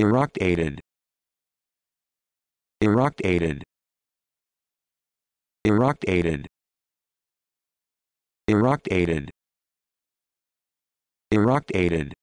eructated eructated eructated eructated eructated